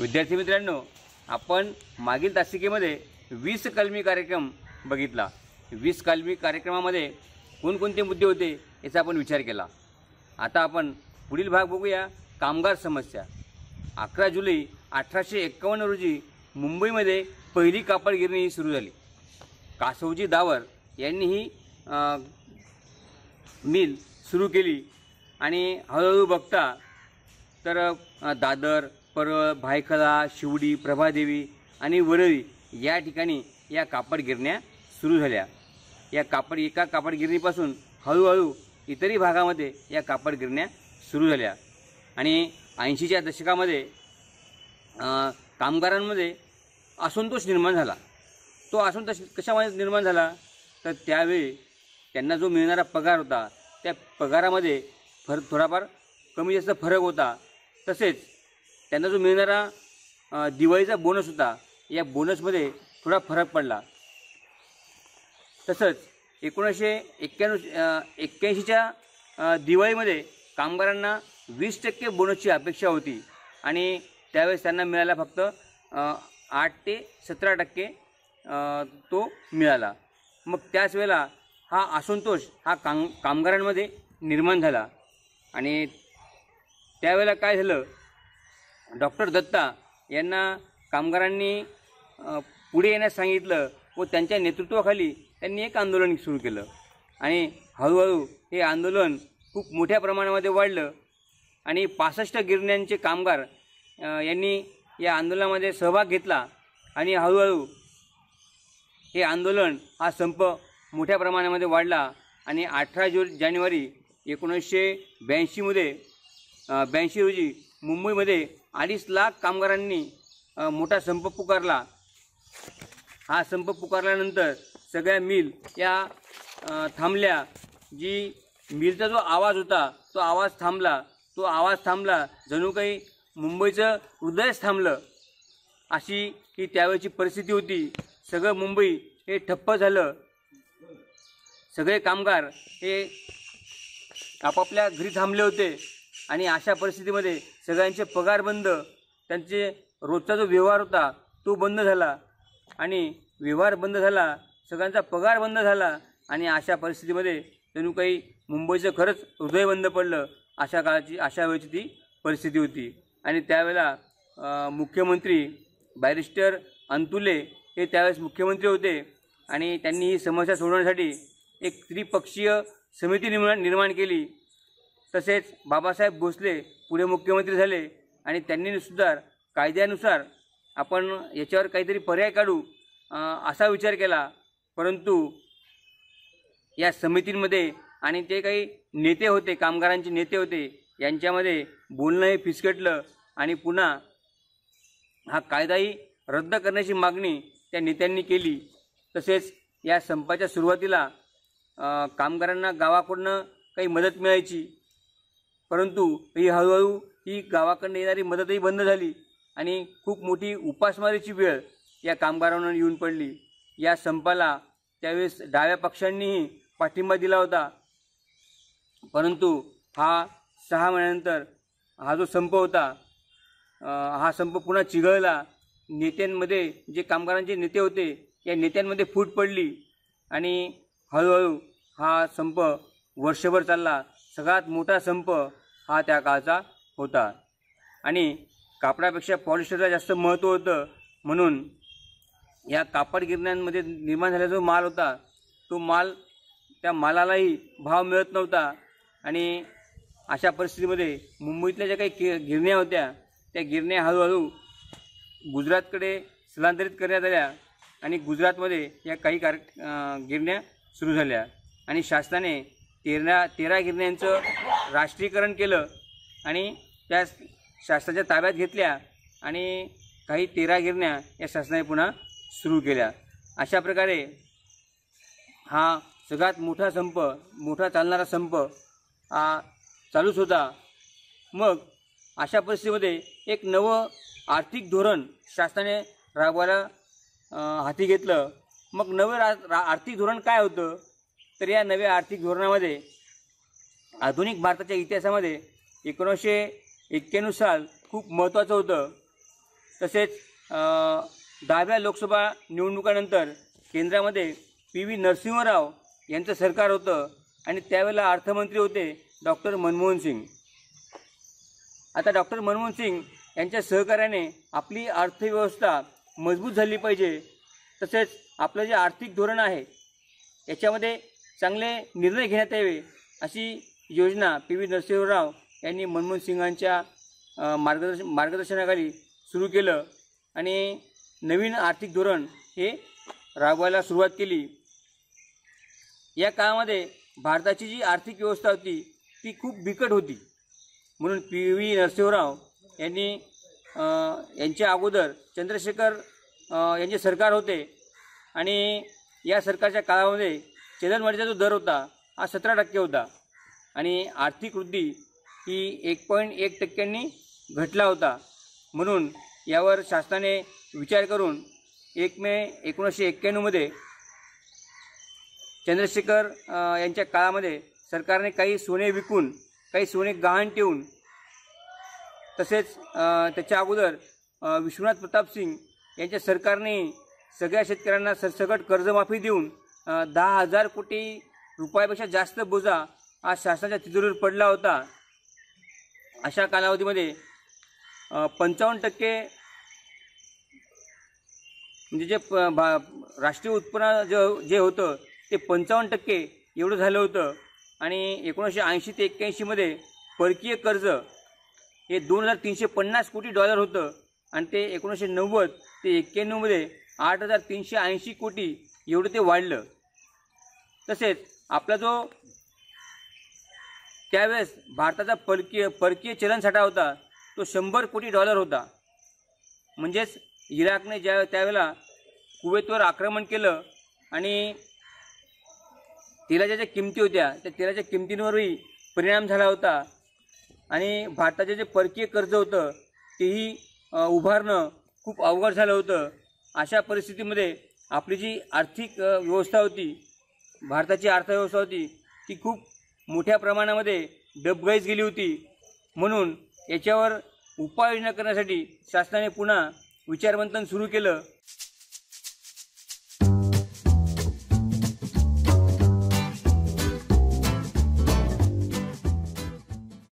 विद्यार्थी मित्रांनो आपण मागील तासिकेमध्ये वीस कलमी कार्यक्रम बघितला वीस कलमी कार्यक्रमामध्ये कोणकोणते मुद्दे होते याचा आपण विचार केला आता आपण पुढील भाग बघूया कामगार समस्या अकरा जुलै अठराशे एक्कावन्न रोजी मुंबईमध्ये पहिली कापड गिरणी सुरू झाली कासवजी दावर यांनी ही मिल सुरू केली आणि हळूहळू बघता तर दादर परळ भायखळा शिवडी प्रभादेवी आणि वरळी या ठिकाणी या कापड गिरण्या सुरू झाल्या या कापड एका कापड गिरणीपासून हळूहळू इतरही भागामध्ये या कापड गिरण्या सुरू झाल्या आणि ऐंशीच्या दशकामध्ये कामगारांमध्ये असंतोष निर्माण झाला तो असंतोष कशामध्ये निर्माण झाला तर त्यावेळी त्यांना जो मिळणारा पगार होता त्या पगारामध्ये फर थोडाफार कमी जास्त फरक होता तसेच त्यांना जो मिळणारा दिवाळीचा बोनस होता या बोनसमध्ये थोडा फरक पडला तसंच एकोणीसशे एक्क्याण्णव एक्क्याऐंशीच्या दिवाळीमध्ये कामगारांना वीस टक्के बोनसची अपेक्षा होती आणि त्यावेळेस त्यांना मिळाला फक्त आठ ते सतरा टक्के तो मिळाला मग त्याच वेळेला हा असंतोष हा काम कामगारांमध्ये निर्माण झाला आणि त्यावेळेला काय झालं डॉक्टर दत्ता यांना कामगारांनी पुढे येण्यास सांगितलं व त्यांच्या नेतृत्वाखाली त्यांनी एक आंदोलन सुरू केलं आणि हळूहळू हे आंदोलन खूप मोठ्या प्रमाणामध्ये वाढलं आणि पासष्ट गिरण्यांचे कामगार यांनी या आंदोलनामध्ये सहभाग घेतला आणि हळूहळू हे आंदोलन हा संप मोठ्या प्रमाणामध्ये वाढला आणि अठरा जु जानेवारी एकोणीसशे ब्याऐंशीमध्ये ब्याऐंशी रोजी मुंबईमध्ये अडीच लाख कामगारांनी मोठा संप पुकारला हा संप पुकारल्यानंतर सगळ्या मिल या थांबल्या जी मिलचा जो आवाज होता तो आवाज थांबला तो आवाज थांबला जणू काही मुंबईचं हृदयच थांबलं अशी ही त्यावेळची परिस्थिती होती सगळं मुंबई हे ठप्प झालं सगळे कामगार हे आपापल्या घरी थांबले होते आणि अशा परिस्थितीमध्ये सगळ्यांचे पगार बंद त्यांचे रोजचा जो व्यवहार होता तो बंद झाला आणि व्यवहार बंद झाला सगळ्यांचा पगार बंद झाला आणि अशा परिस्थितीमध्ये त्यांनी काही मुंबईचं खरंच हृदय बंद पडलं अशा काळाची अशा वेळेची ती परिस्थिती होती आणि त्यावेळेला मुख्यमंत्री बॅरिस्टर अंतुले हे त्यावेळेस मुख्यमंत्री होते आणि त्यांनी ही समस्या सोडवण्यासाठी एक त्रिपक्षीय समिती निर्माण निर्माण केली तसेच बाबासाहेब भोसले पुढे मुख्यमंत्री झाले आणि त्यांनी सुद्धा कायद्यानुसार आपण याच्यावर काहीतरी पर्याय काढू असा विचार केला परंतु या समितींमध्ये आणि ते काही नेते होते कामगारांचे नेते होते यांच्यामध्ये बोलणंही फिसकटलं आणि पुन्हा हा कायदाही रद्द करण्याची मागणी त्या नेत्यांनी केली तसेच या संपाच्या सुरुवातीला कामगारांना गावाकडनं काही मदत मिळायची परंतु ही हळूहळू ही गावाकडनं येणारी मदतही बंद झाली आणि खूप मोठी उपासमारीची वेळ या कामगारांना येऊन पडली या संपाला त्यावेळेस डाव्या पक्षांनीही पाठिंबा दिला होता परंतु हा सहा महिन्यानंतर हा जो संप होता हा संप पुन्हा चिघळला नेत्यांमध्ये जे कामगारांचे नेते होते या नेत्यांमध्ये फूट पडली आणि हळूहळू हा संप वर्षभर चालला सगळ्यात मोठा संप हा त्या काळचा होता आणि कापडापेक्षा पॉलिस्टरला जास्त महत्त्व होतं म्हणून या कापड गिरण्यांमध्ये निर्माण झालेला जो माल होता तो माल त्या मालालाही भाव मिळत नव्हता आणि अशा परिस्थितीमध्ये मुंबईतल्या ज्या काही गिरण्या होत्या त्या गिरण्या हळूहळू गुजरातकडे स्थलांतरित करण्यात आल्या आणि गुजरातमध्ये या काही कार गिरण्या सुरू झाल्या आणि शासनाने तेरा तेरा गिरण्यांचं राष्ट्रीयकरण केलं आणि त्या शासनाच्या ताब्यात घेतल्या आणि काही तेरा गिरण्या या शासनाने पुन्हा सुरू केल्या अशा प्रकारे हा सगळ्यात मोठा संप मोठा चालणारा संप हा चालूच होता मग अशा परिस्थितीमध्ये एक नवं आर्थिक धोरण शासनाने राबवायला हाती घेतलं मग नवं रा आर्थिक धोरण काय होतं तर या नव्या आर्थिक धोरणामध्ये आधुनिक भारताच्या इतिहासामध्ये एकोणीसशे एक्क्याण्णव साल खूप महत्त्वाचं होतं तसेच दहाव्या लोकसभा निवडणुकानंतर केंद्रामध्ये पी व्ही नरसिंहराव यांचं सरकार होतं आणि त्यावेळेला अर्थमंत्री होते डॉक्टर मनमोहन सिंग आता डॉक्टर मनमोहन सिंग यांच्या सहकार्याने आपली अर्थव्यवस्था मजबूत झाली पाहिजे तसेच आपलं जे आर्थिक धोरण आहे याच्यामध्ये चांगले निर्णय घेण्यात यावे अशी योजना पी व्ही नरसिंहराव यांनी मनमोहन सिंगांच्या मार्गदर्श मार्गदर्शनाखाली सुरू केलं आणि नवीन आर्थिक धोरण हे राबवायला सुरुवात केली या काळामध्ये भारताची जी आर्थिक व्यवस्था होती ती खूप बिकट होती म्हणून पी व्ही नरसिंहराव यांनी यांच्या अगोदर चंद्रशेखर यांचे सरकार होते आणि या सरकारच्या काळामध्ये चलनवाढीचा जो दर होता हा सतरा टक्के होता आणि आर्थिक वृद्धी ही एक पॉईंट एक टक्क्यांनी घटला होता म्हणून यावर शासनाने विचार करून एक मे एकोणीसशे एक्क्याण्णवमध्ये चंद्रशेखर यांच्या काळामध्ये सरकारने काही सोने विकून काही सोने गहाण ठेवून तसेच त्याच्या अगोदर विश्वनाथ प्रताप सिंग यांच्या सरकारने सगळ्या शेतकऱ्यांना सरसकट कर्जमाफी देऊन दहा हजार कोटी रुपयापेक्षा जास्त बोजा आज शासनाच्या तिजोरीवर पडला होता अशा कालावधीमध्ये पंचावन्न टक्के म्हणजे जे भा राष्ट्रीय उत्पन्न जे जे होतं ते पंचावन्न टक्के एवढं झालं होतं आणि एकोणीसशे ऐंशी ते एक्क्याऐंशीमध्ये परकीय कर्ज हे दोन हजार तीनशे पन्नास कोटी डॉलर होतं आणि ते एकोणीसशे नव्वद ते एक्क्याण्णवमध्ये आठ हजार तीनशे ऐंशी कोटी एवढं ते वाढलं तसेच आपला जो त्यावेळेस भारताचा परकीय परकीय चलनसाठा होता तो शंभर कोटी डॉलर होता म्हणजेच इराकने ज्या त्यावेळेला कुवेतवर आक्रमण केलं आणि तेलाच्या ज्या किमती होत्या त्या तेलाच्या किमतींवरही परिणाम झाला होता आणि भारताचे जे परकीय कर्ज होतं तेही उभारणं खूप अवघड झालं होतं अशा परिस्थितीमध्ये आपली जी आर्थिक व्यवस्था होती भारताची अर्थव्यवस्था होती ती खूप मोठ्या प्रमाणामध्ये डबगाईज गेली होती म्हणून याच्यावर उपाययोजना करण्यासाठी शासनाने पुन्हा विचारमंथन सुरू केलं